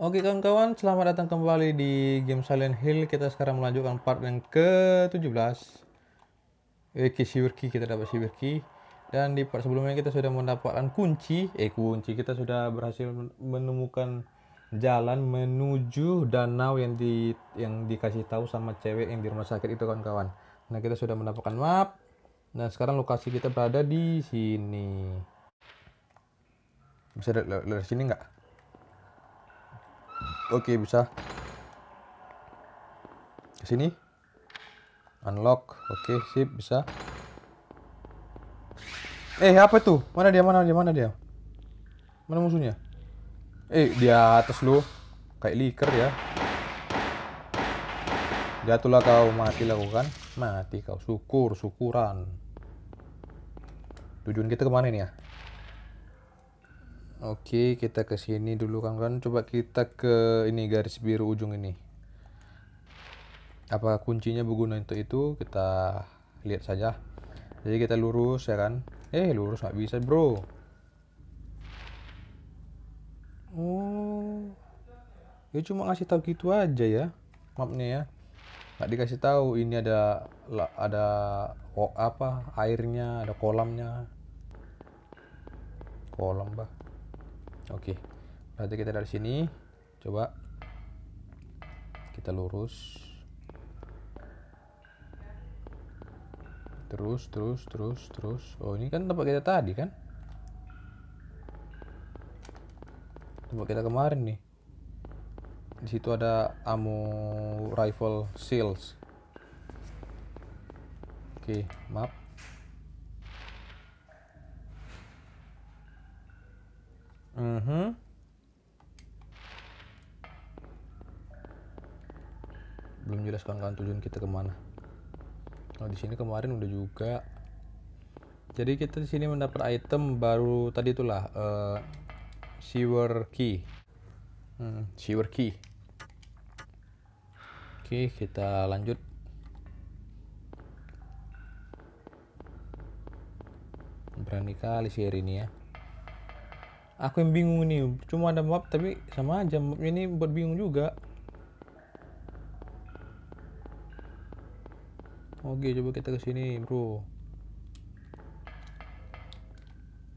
Oke kawan-kawan, selamat datang kembali di game Silent Hill. Kita sekarang melanjutkan part yang ke-17. Oke, Shiverki, kita dapat Shiverki. Dan di part sebelumnya kita sudah mendapatkan kunci. Eh, kunci. Kita sudah berhasil menemukan jalan menuju danau yang di yang dikasih tahu sama cewek yang di rumah sakit itu kawan-kawan. Nah, kita sudah mendapatkan map. Nah, sekarang lokasi kita berada di sini. Bisa lihat dari sini nggak? Oke, bisa. Ke sini. Unlock. Oke, sip, bisa. Eh, apa itu? Mana dia? Mana dia? Mana dia? Mana musuhnya? Eh, di atas lu. Kayak liker ya. Jatuhlah kau, mati kau kan. Mati kau. Syukur, syukuran. Tujuan kita kemana ini ya? Oke, kita ke sini dulu kawan-kawan. Coba kita ke ini garis biru ujung ini. Apa kuncinya berguna untuk itu? Kita lihat saja. Jadi kita lurus ya kan. Eh, lurus nggak bisa, Bro. Oh. ya cuma ngasih tahu gitu aja ya Maaf nih ya. Nggak dikasih tahu ini ada ada oh, apa airnya, ada kolamnya. Kolam, Bah. Oke. Berarti kita dari sini coba kita lurus. Terus, terus, terus, terus. Oh, ini kan tempat kita tadi kan? Tempat kita kemarin nih. Di situ ada ammo rifle seals. Oke, map. Mm-hmm. Belum jelas kawan-kawan tujuan kita kemana. oh, di sini kemarin udah juga. Jadi kita di sini mendapat item baru tadi itulah uh, sewer key. Hmm, sewer key. Oke, kita lanjut. Berani kali sih hari ini ya aku yang bingung nih cuma ada map tapi sama aja map ini buat bingung juga oke coba kita ke sini bro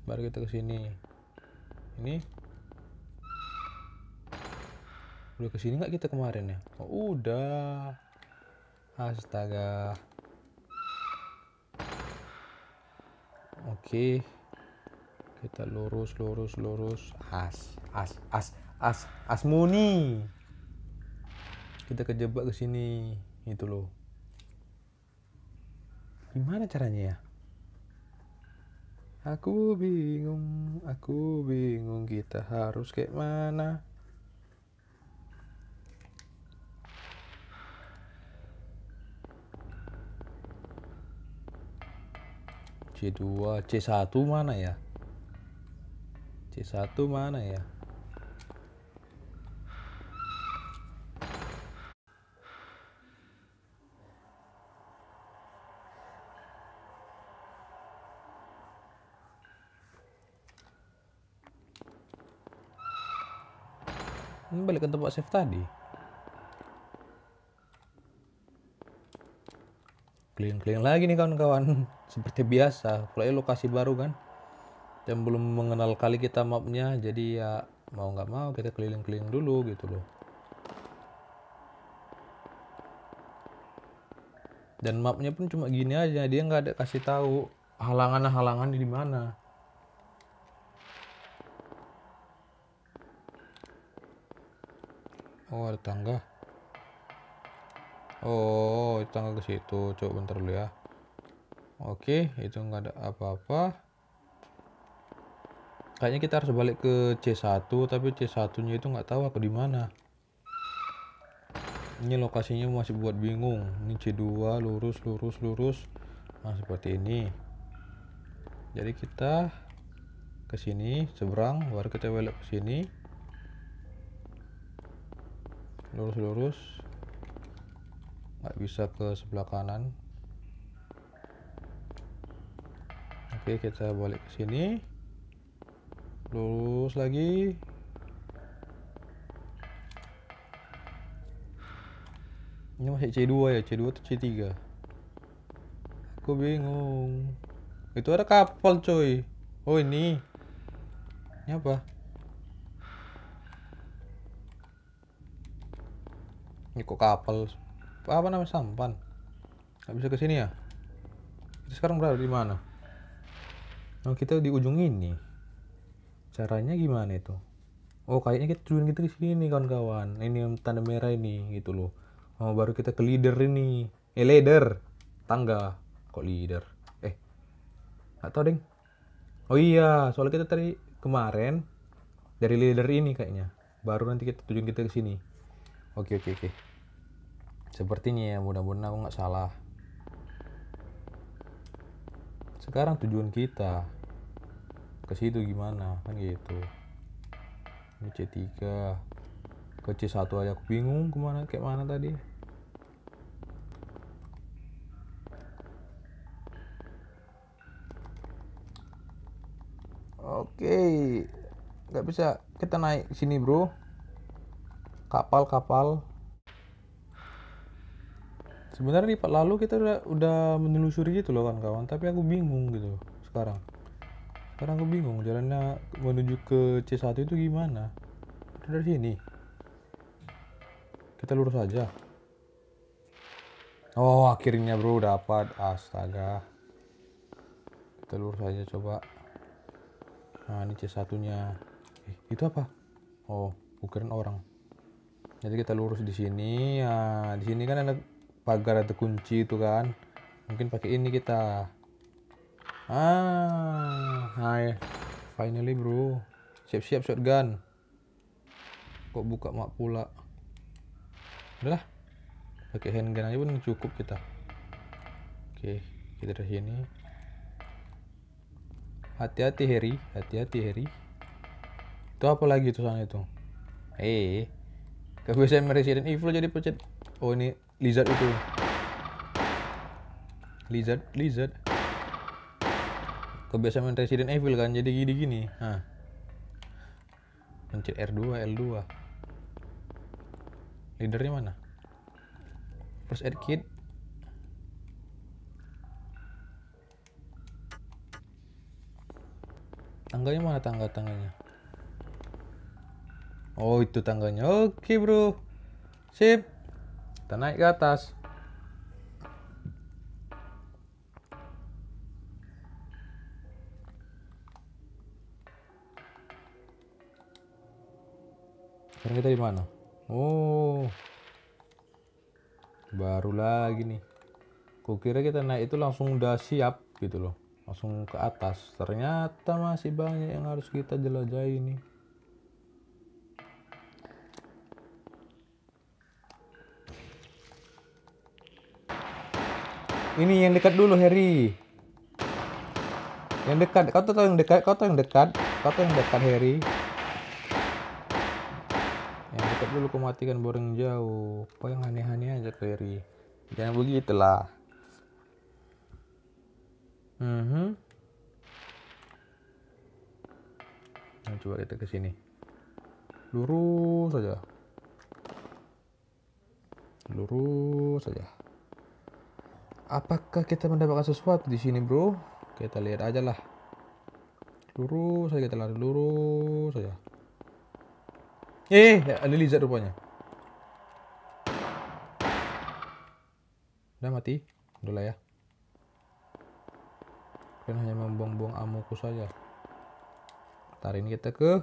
baru kita ke sini ini udah ke sini nggak kita kemarin ya oh, udah astaga oke okay kita lurus lurus lurus as as as as as muni kita kejebak ke sini itu loh gimana caranya ya aku bingung aku bingung kita harus kayak mana C2 C1 mana ya C1 mana ya Ini balik ke tempat save tadi. Clean-clean lagi nih kawan-kawan. Seperti biasa, kalau lokasi baru kan. Yang belum mengenal kali kita mapnya jadi ya mau nggak mau kita keliling-keliling dulu gitu loh dan mapnya pun cuma gini aja dia nggak ada kasih tahu halangan-halangan di mana oh ada tangga oh tangga ke situ coba bentar dulu ya oke itu nggak ada apa-apa kayaknya kita harus balik ke C1 tapi C1 nya itu nggak tahu aku di mana ini lokasinya masih buat bingung ini C2 lurus lurus lurus nah seperti ini jadi kita ke sini seberang baru kita belok ke sini lurus lurus nggak bisa ke sebelah kanan oke kita balik ke sini lurus lagi ini masih C2 ya C2 atau C3 aku bingung itu ada kapal coy oh ini ini apa ini kok kapal apa namanya sampan Gak bisa ke sini ya kita sekarang berada di mana nah kita di ujung ini caranya gimana itu oh kayaknya kita tujuan kita gitu ke sini nih kawan-kawan ini yang tanda merah ini gitu loh oh, baru kita ke leader ini eh leader tangga kok leader eh nggak tahu deng oh iya soalnya kita tadi kemarin dari leader ini kayaknya baru nanti kita tujuan kita ke sini oke oke oke sepertinya ya mudah-mudahan aku nggak salah sekarang tujuan kita ke situ gimana kan gitu ini C3 ke C1 aja aku bingung kemana kayak mana tadi oke nggak bisa kita naik sini bro kapal-kapal sebenarnya lipat lalu kita udah, udah menelusuri gitu loh kan kawan tapi aku bingung gitu sekarang karena aku bingung jalannya menuju ke C1 itu gimana dari sini kita lurus aja oh akhirnya bro dapat astaga kita lurus aja coba nah ini C1 nya eh, itu apa oh ukuran orang jadi kita lurus di sini ya nah, di sini kan ada pagar atau kunci itu kan mungkin pakai ini kita Ah, hai. Finally, bro. Siap-siap shotgun. Kok buka mak pula? Udah. Pakai handgun aja pun cukup kita. Oke, kita dari sini. Hati-hati Harry, hati-hati Harry. Itu apa lagi tuh sana itu? Eh, kebiasaan Resident Evil jadi pecet. Oh ini lizard itu. Lizard, lizard kebiasaan Resident Evil kan jadi gini gini Hah. pencet R2 L2 leadernya mana first aid kit tangganya mana tangga tangganya oh itu tangganya oke bro sip kita naik ke atas Sekarang kita di mana? Oh. Baru lagi nih. Kukira kita naik itu langsung udah siap gitu loh. Langsung ke atas. Ternyata masih banyak yang harus kita jelajahi ini. Ini yang dekat dulu Harry. Yang dekat, kau tahu yang dekat, kau tahu yang dekat, kau tahu yang dekat Harry dulu kau matikan boring jauh apa yang aneh-aneh aja Ferry jangan begitulah mhm nah, coba kita ke sini lurus saja lurus saja apakah kita mendapatkan sesuatu di sini bro kita lihat aja lah lurus saja kita lari lurus saja Eh, ada lizard rupanya. Udah mati. Udah lah ya. Kita hanya membuang-buang amuku saja. Tarik kita ke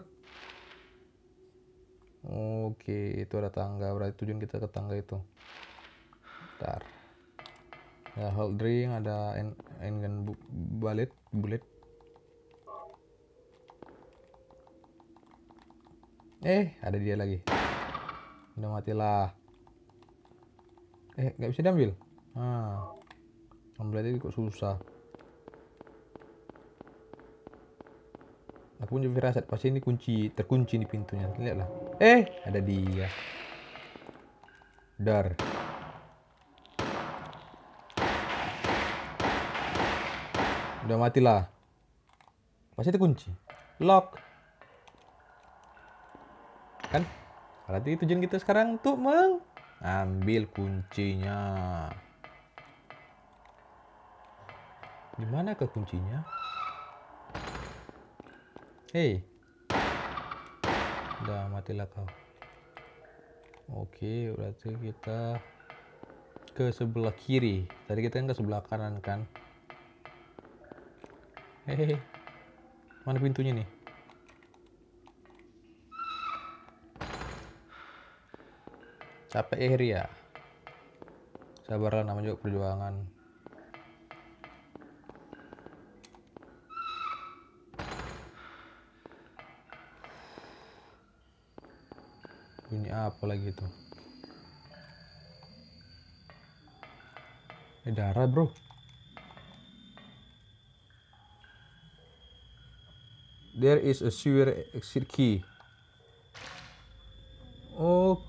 Oke, itu ada tangga. Berarti tujuan kita ke tangga itu. Bentar. Ada hold ring, ada engine en bullet, bullet. Eh, ada dia lagi. Udah matilah. Eh, nggak bisa diambil. Ah, ambil aja kok susah. Aku punya firasat pasti ini kunci terkunci di pintunya. Lihatlah. Eh, ada dia. Dar. Udah matilah. Pasti terkunci. Lock kan? Berarti tujuan kita sekarang untuk mengambil kuncinya. Di mana ke kuncinya? Hei. Udah matilah kau. Oke, berarti kita ke sebelah kiri. Tadi kita yang ke sebelah kanan kan? Hehehe. Mana pintunya nih? capek iri ya, ya? sabarlah namanya juga perjuangan ini apa lagi itu ini darah bro there is a sewer exit eh, key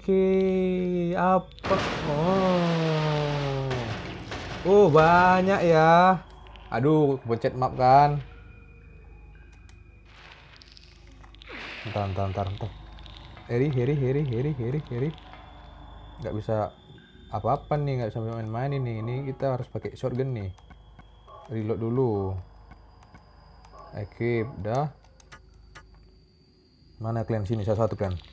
Oke, apa? Oh. Oh, banyak ya. Aduh, pencet map kan. Entar, entar, entar, entar. Heri, Heri, Heri, Heri, Heri, Heri. Gak bisa apa-apa nih, gak bisa main-main ini. Ini kita harus pakai shotgun nih. Reload dulu. Ekip, dah. Mana kalian sini? Satu-satu kalian.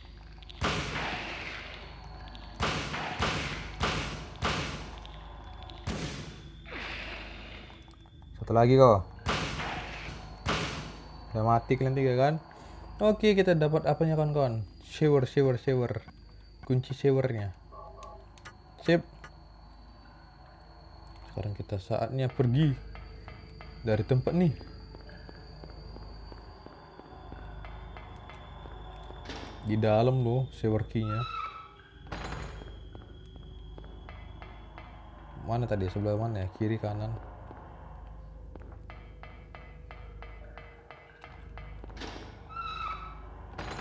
Satu lagi kok. Udah mati kalian tiga kan? Oke, kita dapat apanya kawan-kawan? Shower, shower, shower. Kunci showernya. Sip. Sekarang kita saatnya pergi dari tempat nih. Di dalam loh shower key-nya. Mana tadi sebelah mana ya? Kiri kanan.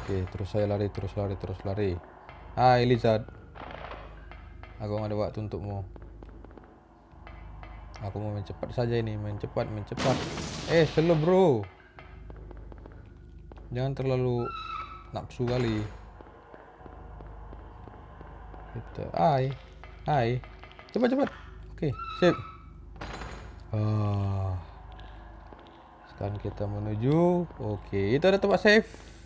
Oke, terus saya lari, terus lari, terus lari. Hai, ah, Lizard. Aku nggak ada waktu untukmu. Aku mau main cepat saja ini, main cepat, main cepat. Eh, slow bro. Jangan terlalu nafsu kali. Kita, hai, hai, cepat cepat. Oke, sip. Ah. Sekarang kita menuju. Oke, itu ada tempat safe.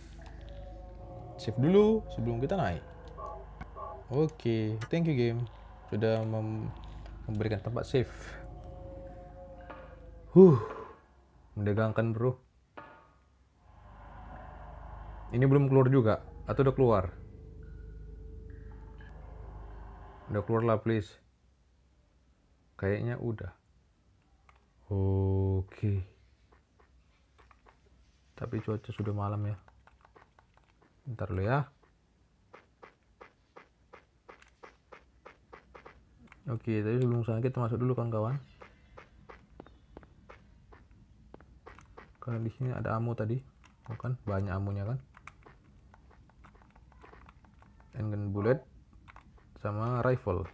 Save dulu sebelum kita naik. Oke, okay, thank you game. Sudah memberikan tempat save. Huh, mendegangkan bro. Ini belum keluar juga, atau udah keluar? Udah keluar lah please. Kayaknya udah. Oke. Okay. Tapi cuaca sudah malam ya bentar dulu ya oke tadi sebelum sana kita masuk dulu kawan-kawan karena di sini ada ammo tadi bukan banyak amunya kan engine bullet sama rifle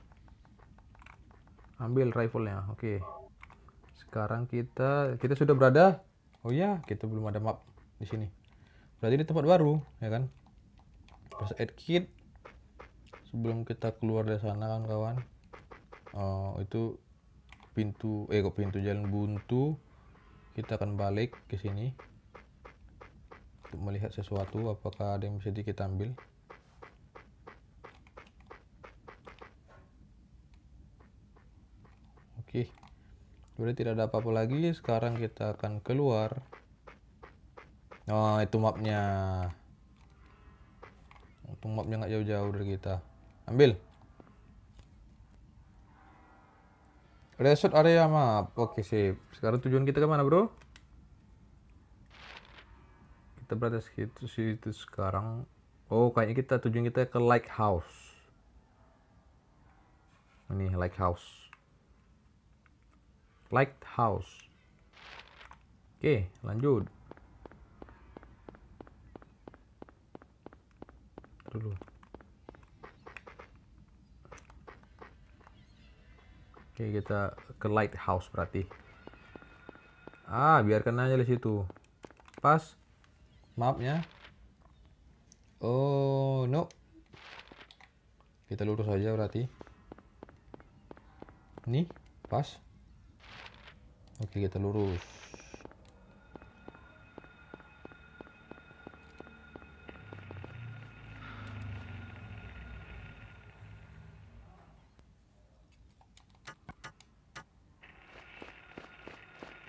ambil riflenya oke sekarang kita kita sudah berada oh ya kita belum ada map di sini berarti di tempat baru ya kan first aid kit sebelum kita keluar dari sana kan kawan uh, itu pintu eh kok pintu jalan buntu kita akan balik ke sini untuk melihat sesuatu apakah ada yang bisa kita ambil oke okay. tidak ada apa-apa lagi sekarang kita akan keluar oh itu mapnya penguapnya nggak jauh-jauh dari kita ambil resort area map oke sip sekarang tujuan kita kemana bro kita berada situ situ sekarang oh kayaknya kita tujuan kita ke lighthouse ini lighthouse lighthouse oke lanjut dulu oke kita ke lighthouse berarti ah biarkan aja di situ pas mapnya oh no kita lurus aja berarti nih pas oke kita lurus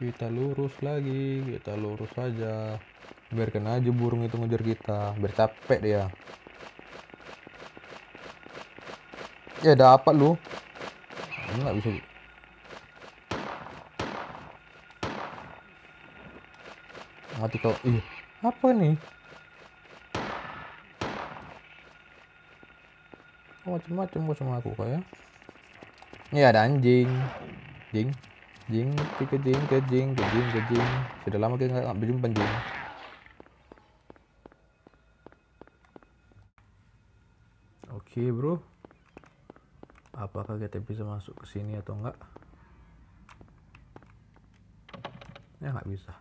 kita lurus lagi kita lurus saja biarkan aja burung itu ngejar kita biar capek dia ya dapat lu nggak bisa mati kau ih apa nih macam-macam kok sama aku kayak ini ada anjing anjing Jing, kejing, kejing, kejing, kejing. Sudah lama kita nggak berjumpa, Jing. Oke, okay, bro. Apakah kita bisa masuk ke sini atau enggak? Ya, nggak bisa.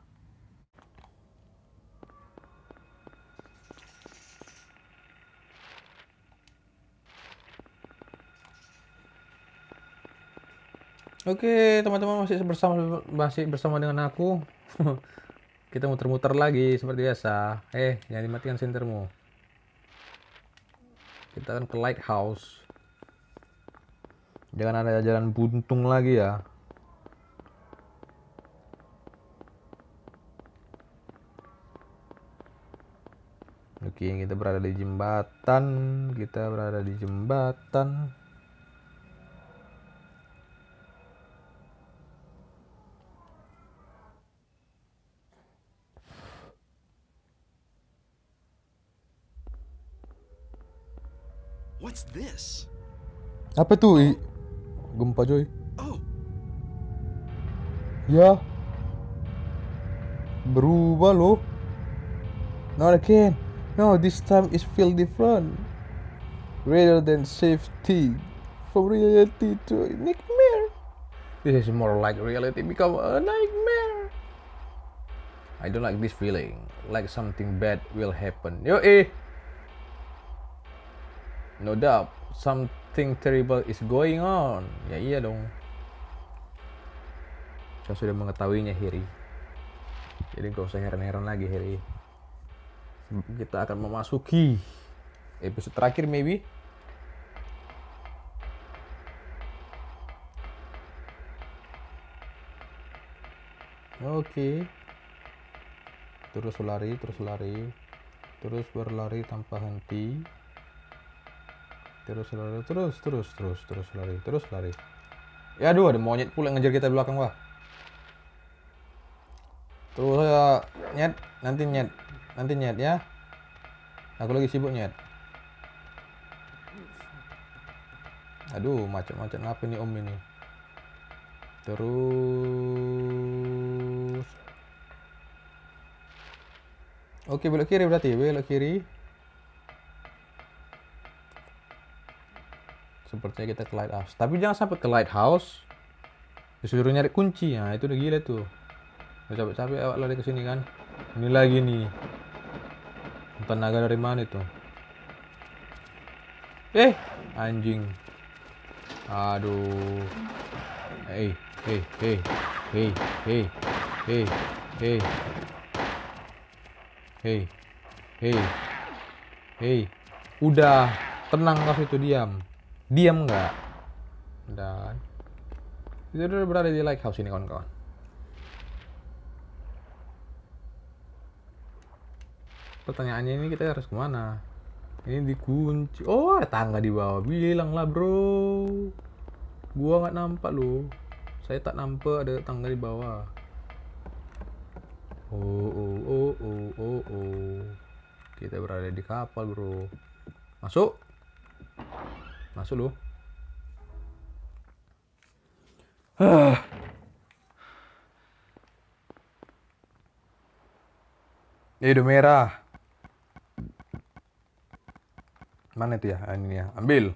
Oke, teman-teman masih bersama masih bersama dengan aku. Kita muter-muter lagi seperti biasa. Eh, jangan dimatikan sintermu. Kita akan ke lighthouse. Jangan ada jalan buntung lagi ya. Oke, kita berada di jembatan. Kita berada di jembatan. What's this? Apa tuh? Gempa Joy. Oh. Ya. Berubah loh. Not again. No, this time it feel different. Rather than safety from reality to nightmare. This is more like reality become a nightmare. I don't like this feeling. Like something bad will happen. Yo eh. No doubt, something terrible is going on. Ya iya dong. Kau sudah mengetahuinya, Hiri. Jadi gak usah heran-heran lagi, Hiri. Kita akan memasuki episode terakhir, maybe. Oke. Okay. Terus lari, terus lari, terus berlari tanpa henti terus lari terus terus terus terus lari terus lari ya aduh ada monyet pula ngejar kita di belakang wah terus ya nyet nanti nyet nanti nyet ya aku lagi sibuk nyet aduh macet-macet apa nih om ini terus oke belok kiri berarti belok kiri sepertinya kita ke lighthouse tapi jangan sampai ke lighthouse disuruh nyari kunci ya nah, itu udah gila tuh udah capek-capek awak lari ke sini kan ini lagi nih tenaga dari mana itu eh anjing aduh eh eh eh eh eh eh eh eh eh eh udah tenang kau itu diam diam nggak dan itu udah berada di like house ini kawan-kawan pertanyaannya ini kita harus kemana ini dikunci oh ada tangga di bawah bilang lah bro gua nggak nampak lo saya tak nampak ada tangga di bawah oh oh oh oh oh oh kita berada di kapal bro masuk Masuk lu. Ini Ya eh, udah merah. Mana itu ya? Ah, ini ya. Ambil.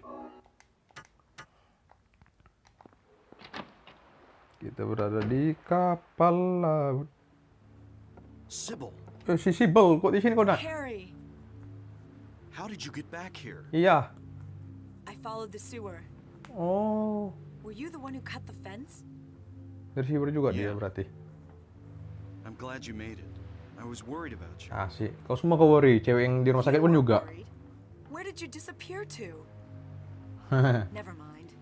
Kita berada di kapal laut. Sybil. Eh, si Sybil, kok di sini kok nak? Harry. How did you get back here? Iya followed the sewer. Oh. Were you the one who cut the fence? Dari juga yeah. dia berarti. I'm glad you made it. I was worried about you. Ah sih, Kau semua kau worry, cewek yang di rumah sakit pun juga. Where did you disappear to? Never mind.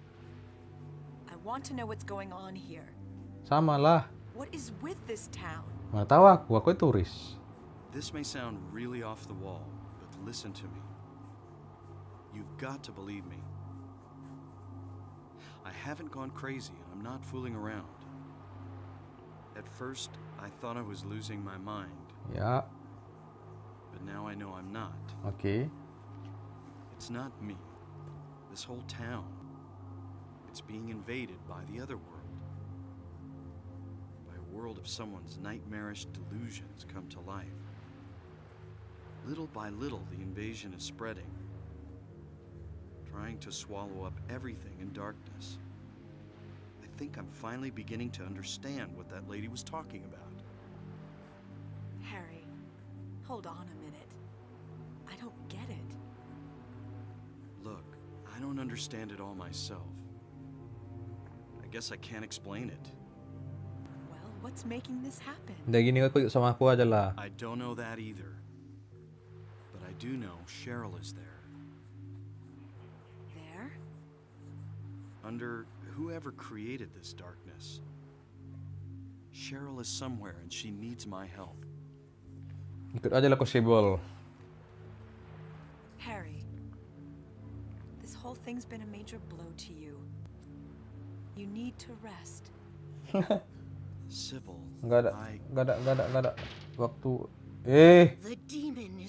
I want to know what's going on here. Sama lah. What is with this town? Mana tahu aku, aku turis. This may sound really off the wall, but listen to me. You've got to believe me. I haven't gone crazy and I'm not fooling around. At first, I thought I was losing my mind. Yeah. But now I know I'm not. Okay. It's not me. This whole town. It's being invaded by the other world. By a world of someone's nightmarish delusions come to life. Little by little, the invasion is spreading trying to swallow up everything in darkness. I think I'm finally beginning to understand what that lady was talking about. Harry, hold on a minute. I don't get it. Look, I don't understand it all myself. I guess I can't explain it. Well, what's making this happen? I don't know that either. But I do know Cheryl is there. under whoever created this darkness. Cheryl is somewhere and she needs my help. Ikut aja lah ke Sibol. Harry, this whole thing's been a major blow to you. You need to rest. Sybil, nggak ada, nggak ada, nggak ada, nggak ada waktu. Eh,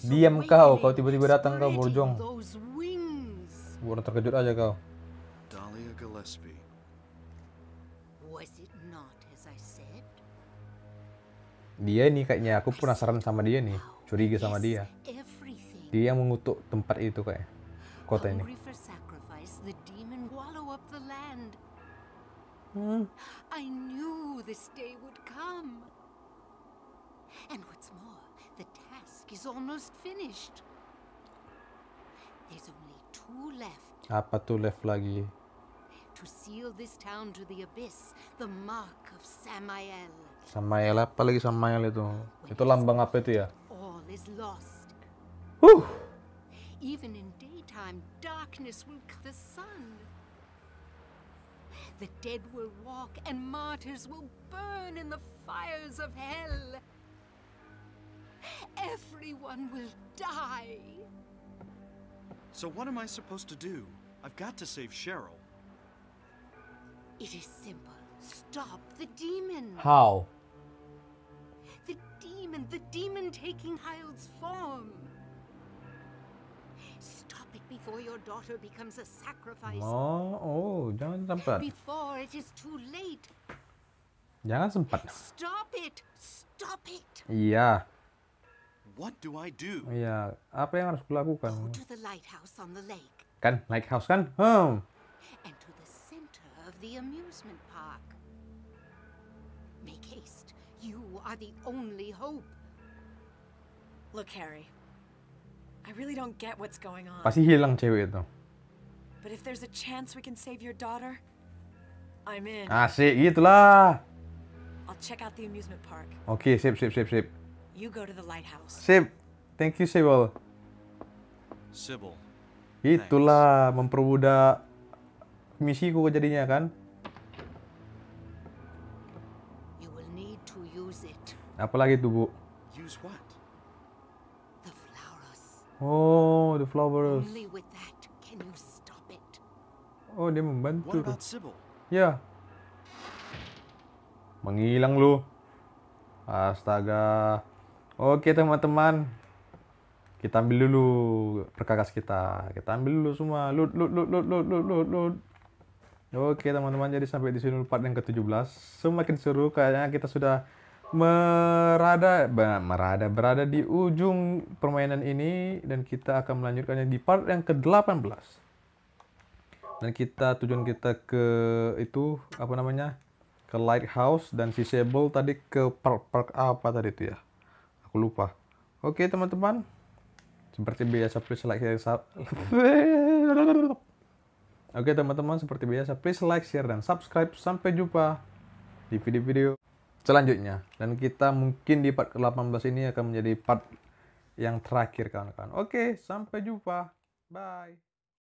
diam kau, kau tiba-tiba datang kau borjong. Gua terkejut aja kau. Dahlia Gillespie. Was it not as I said? Dia nih kayaknya aku penasaran sama dia nih, curiga sama dia. Dia yang mengutuk tempat itu kayak kota ini. Hmm. I knew this day would come. And what's more, the task is almost finished. There's only two left. Apa tuh left lagi? to seal this town to the abyss, the mark of Samael. Samael apa lagi Samael itu? Itu lambang apa itu ya? All is lost. Huh. Even in daytime, darkness will cut the sun. The dead will walk and martyrs will burn in the fires of hell. Everyone will die. So what am I supposed to do? I've got to save Cheryl. It is simple. Stop the demon. How? The demon, the demon taking Hyle's form. Stop it before your daughter becomes a sacrifice. Oh, oh, do jangan sempat. Before it is too late. Jangan sempat. Stop it. Stop it. Yeah. What do I do? Yeah, apa yang harus kulakukan? Go to the lighthouse on the lake. Kan, lighthouse kan? Hmm. the amusement park. Make haste. You are the only hope. Look, Harry. I really don't get what's going on. Pasti hilang cewek itu. But if there's a chance we can save your daughter, I'm in. Asik gitulah. I'll check out the amusement park. Oke, okay, sip sip sip sip. You go to the lighthouse. Sip. Thank you, Sybil. Sybil. Itulah mempermudah Misi gue jadinya kan. Apalagi tuh, Bu? Oh, the flowers. Oh, dia membantu. What about Ya. Menghilang lu. Astaga. Oke, teman-teman. Kita ambil dulu perkakas kita. Kita ambil dulu semua. Loot, loot, loot, loot, loot, loot, loot. Oke teman-teman, jadi sampai di sini part yang ke-17. Semakin seru kayaknya kita sudah merada merada berada di ujung permainan ini dan kita akan melanjutkannya di part yang ke-18. Dan kita tujuan kita ke itu apa namanya? ke lighthouse dan si Sable tadi ke park-park apa tadi itu ya. Aku lupa. Oke, teman-teman. Seperti biasa please like share, subscribe. Oke teman-teman, seperti biasa, please like, share, dan subscribe. Sampai jumpa di video-video selanjutnya. Dan kita mungkin di part ke-18 ini akan menjadi part yang terakhir kawan-kawan. Oke, sampai jumpa. Bye.